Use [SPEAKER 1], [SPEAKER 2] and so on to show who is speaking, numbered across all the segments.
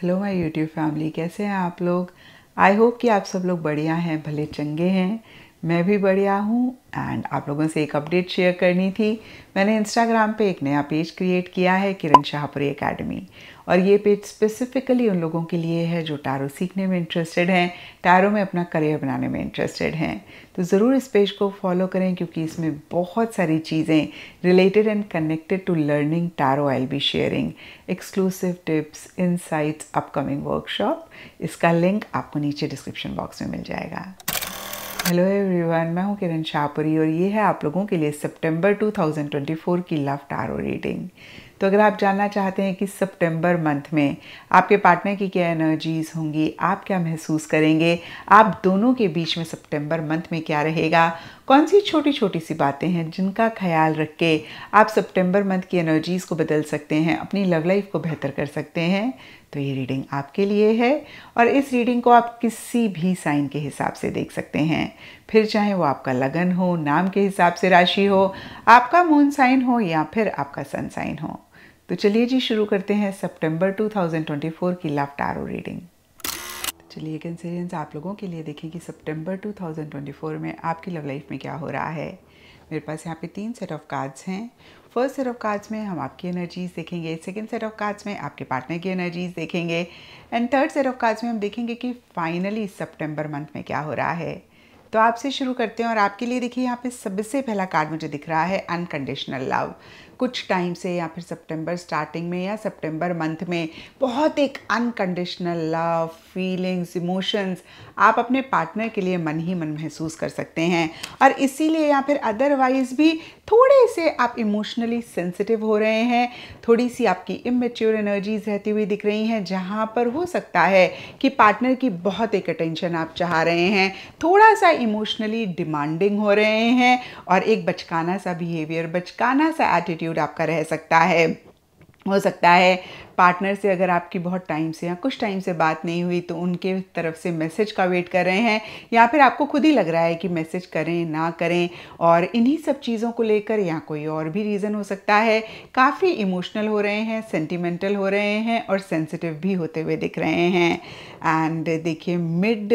[SPEAKER 1] hello my YouTube family कैसे हैं आप लोग आई होप कि आप सब लोग बढ़िया हैं भले चंगे हैं मैं भी बढ़िया हूँ एंड आप लोगों से एक अपडेट शेयर करनी थी मैंने इंस्टाग्राम पे एक नया पेज क्रिएट किया है किरण शाहपुरी एकेडमी और ये पेज स्पेसिफिकली उन लोगों के लिए है जो टैरो सीखने में इंटरेस्टेड हैं टैरो में अपना करियर बनाने में इंटरेस्टेड हैं तो ज़रूर इस पेज को फॉलो करें क्योंकि इसमें बहुत सारी चीज़ें related and connected to learning tarot I be sharing exclusive tips insights upcoming workshop इसका लिंक आपको नीचे डिस्क्रिप्शन बॉक्स में मिल जाएगा हेलो एवरीवन मैं हूं किरण शाहपुरी और ये है आप लोगों के लिए सितंबर 2024 की लव टारो रीडिंग तो अगर आप जानना चाहते हैं कि सितंबर मंथ में आपके पार्टनर की क्या एनर्जीज होंगी आप क्या महसूस करेंगे आप दोनों के बीच में सितंबर मंथ में क्या रहेगा कौन सी छोटी छोटी सी बातें हैं जिनका ख्याल रख के आप सितंबर मंथ की एनर्जीज़ को बदल सकते हैं अपनी लव लाइफ को बेहतर कर सकते हैं तो ये रीडिंग आपके लिए है और इस रीडिंग को आप किसी भी साइन के हिसाब से देख सकते हैं फिर चाहे वो आपका लगन हो नाम के हिसाब से राशि हो आपका मून साइन हो या फिर आपका सन साइन हो तो चलिए जी शुरू करते हैं सितंबर 2024 की लव टारो रीडिंग चलिए कंसीरियंस आप लोगों के लिए देखें कि सितंबर 2024 में आपकी लव लाइफ में क्या हो रहा है मेरे पास यहाँ पे तीन सेट ऑफ कार्ड्स हैं फर्स्ट सेट ऑफ कार्ड्स में हम आपकी एनर्जीज देखेंगे सेकेंड सेट ऑफ कार्ड्स में आपके पार्टनर की एनर्जीज देखेंगे and third set of cards में हम देखेंगे कि फाइनली सितंबर मंथ में क्या हो रहा है तो आपसे शुरू करते हैं और आपके लिए देखिए यहाँ पे सबसे पहला कार्ड मुझे दिख रहा है अनकंडीशनल लव कुछ टाइम से या फिर सितंबर स्टार्टिंग में या सितंबर मंथ में बहुत एक अनकंडीशनल लव फीलिंग्स इमोशंस आप अपने पार्टनर के लिए मन ही मन महसूस कर सकते हैं और इसीलिए या फिर अदरवाइज़ भी थोड़े से आप इमोशनली सेंसिटिव हो रहे हैं थोड़ी सी आपकी इमेच्योर एनर्जीज रहती हुई दिख रही हैं जहाँ पर हो सकता है कि पार्टनर की बहुत एक अटेंशन आप चाह रहे हैं थोड़ा सा इमोशनली डिमांडिंग हो रहे हैं और एक बचकाना सा बिहेवियर बचकाना सा एटीट्यूड एटीट्यूड आपका रह सकता है हो सकता है पार्टनर से अगर आपकी बहुत टाइम से या कुछ टाइम से बात नहीं हुई तो उनके तरफ से मैसेज का वेट कर रहे हैं या फिर आपको खुद ही लग रहा है कि मैसेज करें ना करें और इन्हीं सब चीज़ों को लेकर या कोई और भी रीज़न हो सकता है काफ़ी इमोशनल हो रहे हैं सेंटिमेंटल हो रहे हैं और सेंसिटिव भी होते हुए दिख रहे हैं एंड देखिए मिड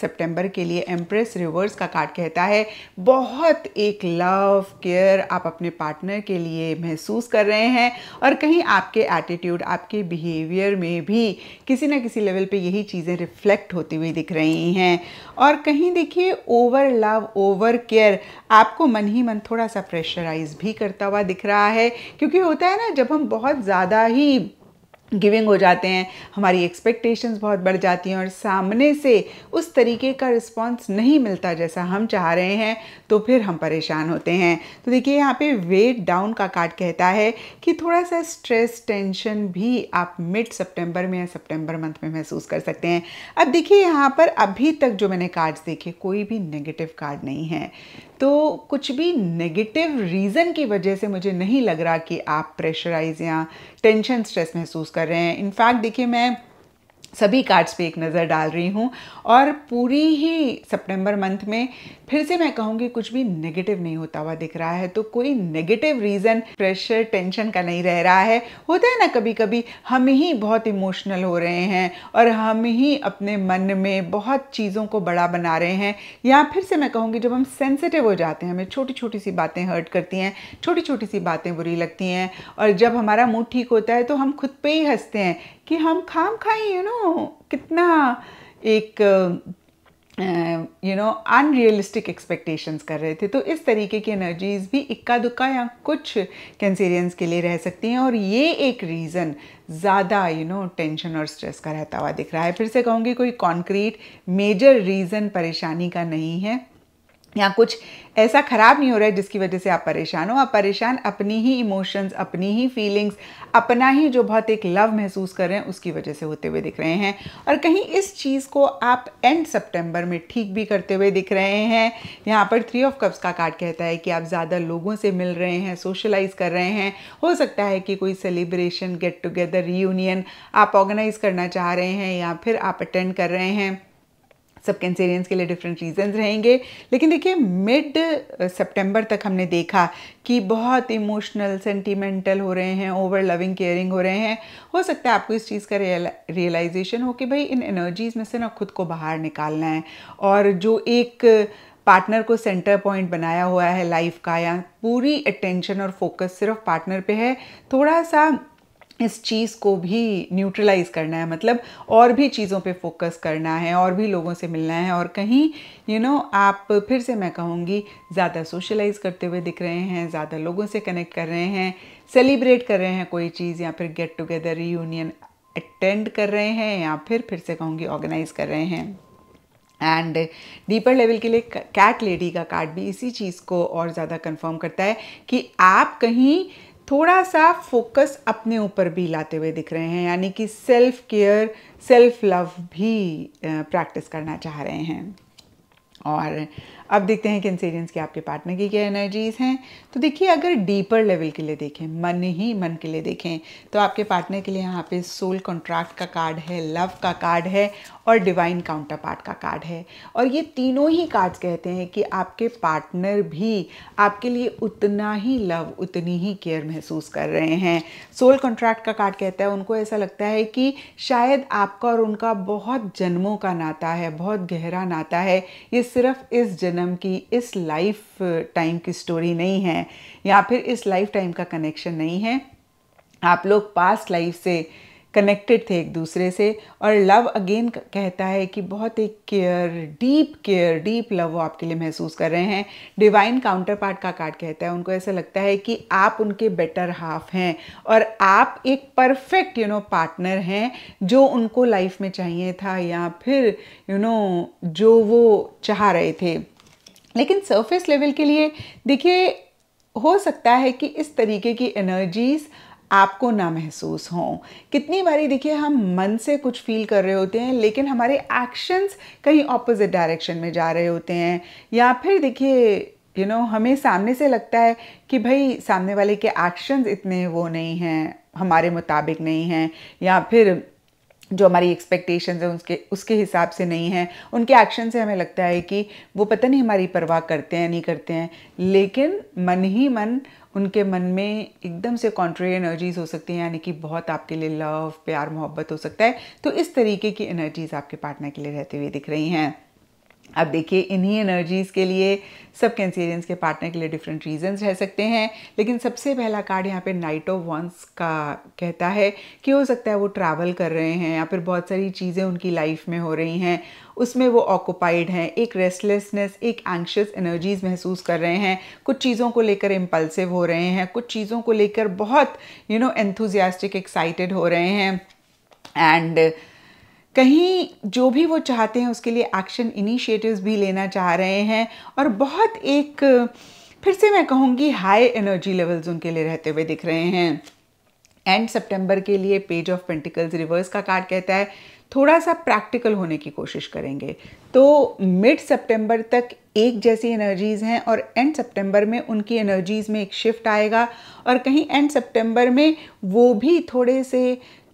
[SPEAKER 1] सेप्टेम्बर के लिए एम्प्रेस रिवर्स का कार्ड कहता है बहुत एक लव केयर आप अपने पार्टनर के लिए महसूस कर रहे हैं और कहीं आपके एटीट्यूड आप आपके बिहेवियर में भी किसी ना किसी लेवल पे यही चीज़ें रिफ्लेक्ट होती हुई दिख रही हैं और कहीं देखिए ओवर लव ओवर केयर आपको मन ही मन थोड़ा सा प्रेशराइज भी करता हुआ दिख रहा है क्योंकि होता है ना जब हम बहुत ज़्यादा ही गिविंग हो जाते हैं हमारी एक्सपेक्टेशंस बहुत बढ़ जाती हैं और सामने से उस तरीके का रिस्पांस नहीं मिलता जैसा हम चाह रहे हैं तो फिर हम परेशान होते हैं तो देखिए यहाँ पे वेट डाउन का कार्ड कहता है कि थोड़ा सा स्ट्रेस टेंशन भी आप मिड सितंबर में या सितंबर मंथ में महसूस कर सकते हैं अब देखिए यहाँ पर अभी तक जो मैंने कार्ड्स देखे कोई भी नेगेटिव कार्ड नहीं है तो कुछ भी नेगेटिव रीज़न की वजह से मुझे नहीं लग रहा कि आप प्रेशराइज या टेंशन स्ट्रेस महसूस कर रहे हैं इनफैक्ट देखिए मैं सभी कार्ड्स पे एक नज़र डाल रही हूँ और पूरी ही सितंबर मंथ में फिर से मैं कहूँगी कुछ भी नेगेटिव नहीं होता हुआ दिख रहा है तो कोई नेगेटिव रीज़न प्रेशर टेंशन का नहीं रह रहा है होता है ना कभी कभी हम ही बहुत इमोशनल हो रहे हैं और हम ही अपने मन में बहुत चीज़ों को बड़ा बना रहे हैं या फिर से मैं कहूँगी जब हम सेंसिटिव हो जाते हैं हमें छोटी छोटी सी बातें हर्ट करती हैं छोटी छोटी सी बातें बुरी लगती हैं और जब हमारा मूड ठीक होता है तो हम खुद पर ही हंसते हैं कि हम खाम खाई यू नो कितना एक यू नो अनरियलिस्टिक एक्सपेक्टेशंस कर रहे थे तो इस तरीके की एनर्जीज भी इक्का दुक्का या कुछ कैंसेरियंस के लिए रह सकती हैं और ये एक रीज़न ज़्यादा यू नो टेंशन और स्ट्रेस का रहता हुआ दिख रहा है फिर से कहूँगी कोई कॉन्क्रीट मेजर रीज़न परेशानी का नहीं है या कुछ ऐसा ख़राब नहीं हो रहा है जिसकी वजह से आप परेशान हो आप परेशान अपनी ही इमोशंस अपनी ही फीलिंग्स अपना ही जो बहुत एक लव महसूस कर रहे हैं उसकी वजह से होते हुए दिख रहे हैं और कहीं इस चीज़ को आप एंड सितंबर में ठीक भी करते हुए दिख रहे हैं यहाँ पर थ्री ऑफ कप्स का कार्ड कहता है कि आप ज़्यादा लोगों से मिल रहे हैं सोशलाइज कर रहे हैं हो सकता है कि कोई सेलिब्रेशन गेट टुगेदर रीयूनियन आप ऑर्गेनाइज़ करना चाह रहे हैं या फिर आप अटेंड कर रहे हैं सब कैंसेरियंस के लिए डिफरेंट रीजंस रहेंगे लेकिन देखिए मिड सितंबर तक हमने देखा कि बहुत इमोशनल सेंटिमेंटल हो रहे हैं ओवर लविंग केयरिंग हो रहे हैं हो सकता है आपको इस चीज़ का रियलाइजेशन हो कि भाई इन एनर्जीज में से ना खुद को बाहर निकालना है और जो एक पार्टनर को सेंटर पॉइंट बनाया हुआ है लाइफ का या पूरी अटेंशन और फोकस सिर्फ पार्टनर पे है थोड़ा सा इस चीज़ को भी न्यूट्रलाइज करना है मतलब और भी चीज़ों पे फोकस करना है और भी लोगों से मिलना है और कहीं यू you नो know, आप फिर से मैं कहूँगी ज़्यादा सोशलाइज करते हुए दिख रहे हैं ज़्यादा लोगों से कनेक्ट कर रहे हैं सेलिब्रेट कर रहे हैं कोई चीज़ या फिर गेट टुगेदर रीयूनियन अटेंड कर रहे हैं या फिर फिर से कहूँगी ऑर्गेनाइज कर रहे हैं एंड डीपर लेवल के लिए कैट लेडी का कार्ड भी इसी चीज़ को और ज़्यादा कंफर्म करता है कि आप कहीं थोड़ा सा फोकस अपने ऊपर भी लाते हुए दिख रहे हैं यानी कि सेल्फ केयर सेल्फ लव भी प्रैक्टिस करना चाह रहे हैं और अब देखते हैं कैंसेरियंस के आपके पार्टनर की क्या एनर्जीज हैं तो देखिए अगर डीपर लेवल के लिए देखें मन ही मन के लिए देखें तो आपके पार्टनर के लिए यहाँ पे सोल कॉन्ट्रैक्ट का कार्ड है लव का कार्ड है और डिवाइन काउंटर पार्ट का कार्ड है और ये तीनों ही कार्ड्स कहते हैं कि आपके पार्टनर भी आपके लिए उतना ही लव उतनी ही केयर महसूस कर रहे हैं सोल कॉन्ट्रैक्ट का कार्ड कहता है उनको ऐसा लगता है कि शायद आपका और उनका बहुत जन्मों का नाता है बहुत गहरा नाता है ये सिर्फ इस जन्म जन्म की इस लाइफ टाइम की स्टोरी नहीं है या फिर इस लाइफ टाइम का कनेक्शन नहीं है आप लोग पास्ट लाइफ से कनेक्टेड थे एक दूसरे से और लव अगेन कहता है कि बहुत एक care deep care deep love वो आपके लिए महसूस कर रहे हैं डिवाइन काउंटर पार्ट का कार्ड कहता है उनको ऐसा लगता है कि आप उनके बेटर हाफ हैं और आप एक परफेक्ट यू नो पार्टनर हैं जो उनको लाइफ में चाहिए था या फिर यू you नो know, जो वो चाह रहे थे लेकिन सरफेस लेवल के लिए देखिए हो सकता है कि इस तरीके की एनर्जीज़ आपको ना महसूस हों कितनी बारी देखिए हम मन से कुछ फील कर रहे होते हैं लेकिन हमारे एक्शंस कहीं ऑपोजिट डायरेक्शन में जा रहे होते हैं या फिर देखिए यू नो हमें सामने से लगता है कि भाई सामने वाले के एक्शंस इतने वो नहीं हैं हमारे मुताबिक नहीं हैं या फिर जो हमारी एक्सपेक्टेशंस हैं उसके उसके हिसाब से नहीं है उनके एक्शन से हमें लगता है कि वो पता नहीं हमारी परवाह करते हैं नहीं करते हैं लेकिन मन ही मन उनके मन में एकदम से कॉन्ट्री एनर्जीज़ हो सकती हैं यानी कि बहुत आपके लिए लव प्यार मोहब्बत हो सकता है तो इस तरीके की एनर्जीज़ आपके पार्टनर के लिए रहती हुई दिख रही हैं अब देखिए इन्हीं एनर्जीज़ के लिए सब कैंसेरियंस के पार्टनर के लिए डिफरेंट रीजंस रह सकते हैं लेकिन सबसे पहला कार्ड यहाँ पे नाइट ऑफ वंस का कहता है कि हो सकता है वो ट्रैवल कर रहे हैं या फिर बहुत सारी चीज़ें उनकी लाइफ में हो रही हैं उसमें वो ऑक्यूपाइड हैं एक रेस्टलेसनेस एक एंक्शस एनर्जीज़ महसूस कर रहे हैं कुछ चीज़ों को लेकर इम्पल्सिव हो रहे हैं कुछ चीज़ों को लेकर बहुत यू नो एंथुजियास्टिक एक्साइटेड हो रहे हैं एंड कहीं जो भी वो चाहते हैं उसके लिए एक्शन इनिशिएटिव्स भी लेना चाह रहे हैं और बहुत एक फिर से मैं कहूँगी हाई एनर्जी लेवल्स उनके लिए रहते हुए दिख रहे हैं एंड सितंबर के लिए पेज ऑफ पेंटिकल्स रिवर्स का कार्ड कहता है थोड़ा सा प्रैक्टिकल होने की कोशिश करेंगे तो मिड सितंबर तक एक जैसी एनर्जीज़ हैं और एंड सितंबर में उनकी एनर्जीज़ में एक शिफ्ट आएगा और कहीं एंड सितंबर में वो भी थोड़े से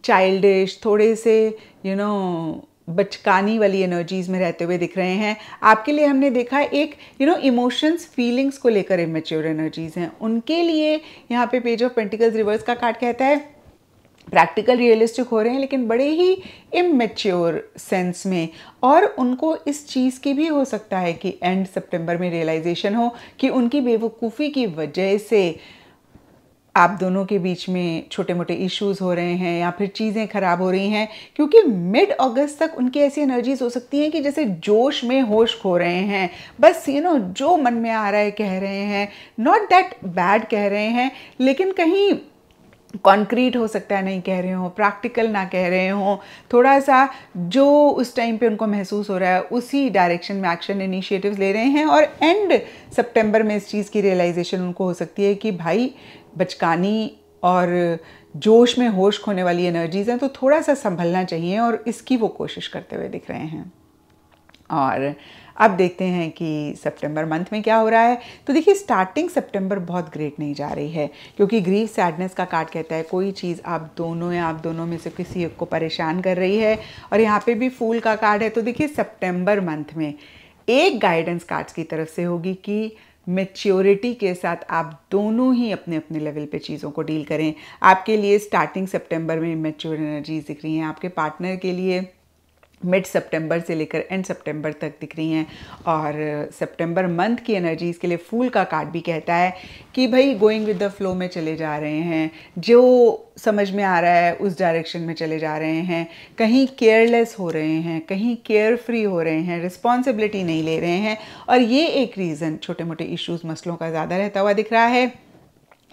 [SPEAKER 1] चाइल्डिश थोड़े से यू you नो know, बचकानी वाली एनर्जीज़ में रहते हुए दिख रहे हैं आपके लिए हमने देखा एक यू नो इमोशंस फीलिंग्स को लेकर इमेच्योर एनर्जीज़ हैं उनके लिए यहाँ पे पेज ऑफ पेंटिकल्स रिवर्स का कार्ड कहता है प्रैक्टिकल रियलिस्टिक हो रहे हैं लेकिन बड़े ही इमेच्योर सेंस में और उनको इस चीज़ की भी हो सकता है कि एंड सितंबर में रियलाइजेशन हो कि उनकी बेवकूफ़ी की वजह से आप दोनों के बीच में छोटे मोटे इश्यूज हो रहे हैं या फिर चीज़ें ख़राब हो रही हैं क्योंकि मिड अगस्त तक उनकी ऐसी एनर्जीज हो सकती हैं कि जैसे जोश में होश खो रहे हैं बस यू नो जो मन में आ रहा है कह रहे हैं नॉट दैट बैड कह रहे हैं लेकिन कहीं कॉन्क्रीट हो सकता है नहीं कह रहे हो प्रैक्टिकल ना कह रहे हो थोड़ा सा जो उस टाइम पे उनको महसूस हो रहा है उसी डायरेक्शन में एक्शन इनिशिएटिव्स ले रहे हैं और एंड सितंबर में इस चीज़ की रियलाइजेशन उनको हो सकती है कि भाई बचकानी और जोश में होश खोने वाली एनर्जीज़ हैं तो थोड़ा सा संभलना चाहिए और इसकी वो कोशिश करते हुए दिख रहे हैं और अब देखते हैं कि सितंबर मंथ में क्या हो रहा है तो देखिए स्टार्टिंग सितंबर बहुत ग्रेट नहीं जा रही है क्योंकि ग्रीफ सैडनेस का कार्ड कहता है कोई चीज़ आप दोनों या आप दोनों में से किसी एक को परेशान कर रही है और यहाँ पे भी फूल का कार्ड है तो देखिए सितंबर मंथ में एक गाइडेंस कार्ड्स की तरफ से होगी कि मेच्योरिटी के साथ आप दोनों ही अपने अपने लेवल पे चीज़ों को डील करें आपके लिए स्टार्टिंग सितंबर में मेच्योर एनर्जीज दिख रही हैं आपके पार्टनर के लिए मिड सितंबर से लेकर एंड सितंबर तक दिख रही हैं और सितंबर uh, मंथ की एनर्जी इसके लिए फूल का कार्ड भी कहता है कि भाई गोइंग विद द फ्लो में चले जा रहे हैं जो समझ में आ रहा है उस डायरेक्शन में चले जा रहे हैं कहीं केयरलेस हो रहे हैं कहीं केयर फ्री हो रहे हैं रिस्पॉन्सिबिलिटी नहीं ले रहे हैं और ये एक रीज़न छोटे मोटे इश्यूज़ मसलों का ज़्यादा रहता हुआ दिख रहा है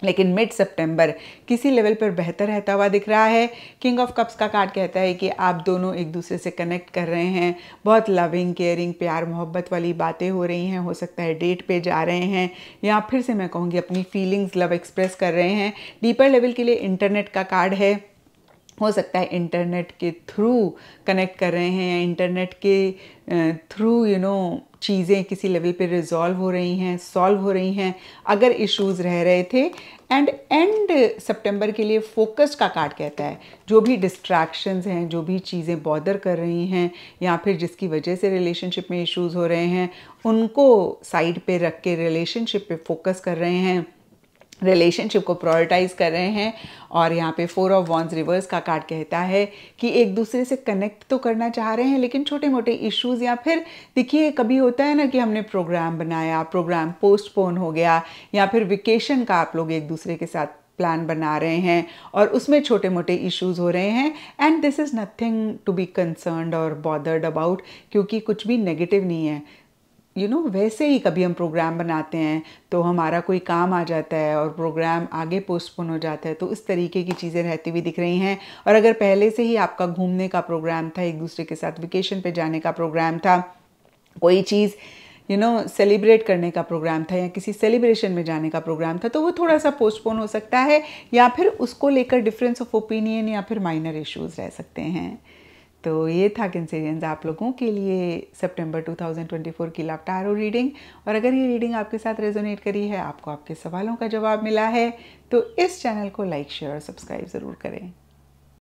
[SPEAKER 1] लेकिन मिड सितंबर किसी लेवल पर बेहतर रहता हुआ दिख रहा है किंग ऑफ कप्स का कार्ड कहता है कि आप दोनों एक दूसरे से कनेक्ट कर रहे हैं बहुत लविंग केयरिंग प्यार मोहब्बत वाली बातें हो रही हैं हो सकता है डेट पे जा रहे हैं या फिर से मैं कहूँगी अपनी फीलिंग्स लव एक्सप्रेस कर रहे हैं डीपर लेवल के लिए इंटरनेट का कार्ड है हो सकता है इंटरनेट के थ्रू कनेक्ट कर रहे हैं या इंटरनेट के थ्रू यू नो चीज़ें किसी लेवल पे रिजॉल्व हो रही हैं सॉल्व हो रही हैं अगर इश्यूज रह रहे थे एंड एंड सितंबर के लिए फोकस्ड का कार्ड कहता है जो भी डिस्ट्रैक्शंस हैं जो भी चीज़ें बॉदर कर रही हैं या फिर जिसकी वजह से रिलेशनशिप में इश्यूज हो रहे हैं उनको साइड पे रख के रिलेशनशिप पे फोकस कर रहे हैं रिलेशनशिप को प्रायोरिटाइज कर रहे हैं और यहाँ पे फोर ऑफ वॉन्स रिवर्स का कार्ड कहता है कि एक दूसरे से कनेक्ट तो करना चाह रहे हैं लेकिन छोटे मोटे इश्यूज या फिर देखिए कभी होता है ना कि हमने प्रोग्राम बनाया प्रोग्राम पोस्टपोन हो गया या फिर वेकेशन का आप लोग एक दूसरे के साथ प्लान बना रहे हैं और उसमें छोटे मोटे इश्यूज हो रहे हैं and this is nothing to be concerned और बॉदर्ड अबाउट क्योंकि कुछ भी नेगेटिव नहीं है यू you नो know, वैसे ही कभी हम प्रोग्राम बनाते हैं तो हमारा कोई काम आ जाता है और प्रोग्राम आगे पोस्टपोन हो जाता है तो इस तरीके की चीज़ें रहती हुई दिख रही हैं और अगर पहले से ही आपका घूमने का प्रोग्राम था एक दूसरे के साथ वेकेशन पे जाने का प्रोग्राम था कोई चीज़ यू नो सेलिब्रेट करने का प्रोग्राम था या किसी सेलिब्रेशन में जाने का प्रोग्राम था तो वो थोड़ा सा पोस्टपोन हो सकता है या फिर उसको लेकर डिफरेंस ऑफ ओपिनियन या फिर माइनर इश्यूज़ रह सकते हैं तो ये था कैंसेरियंस आप लोगों के लिए सितंबर 2024 की लाभ टैरो रीडिंग और अगर ये रीडिंग आपके साथ रेजोनेट करी है आपको आपके सवालों का जवाब मिला है तो इस चैनल को लाइक शेयर और सब्सक्राइब ज़रूर करें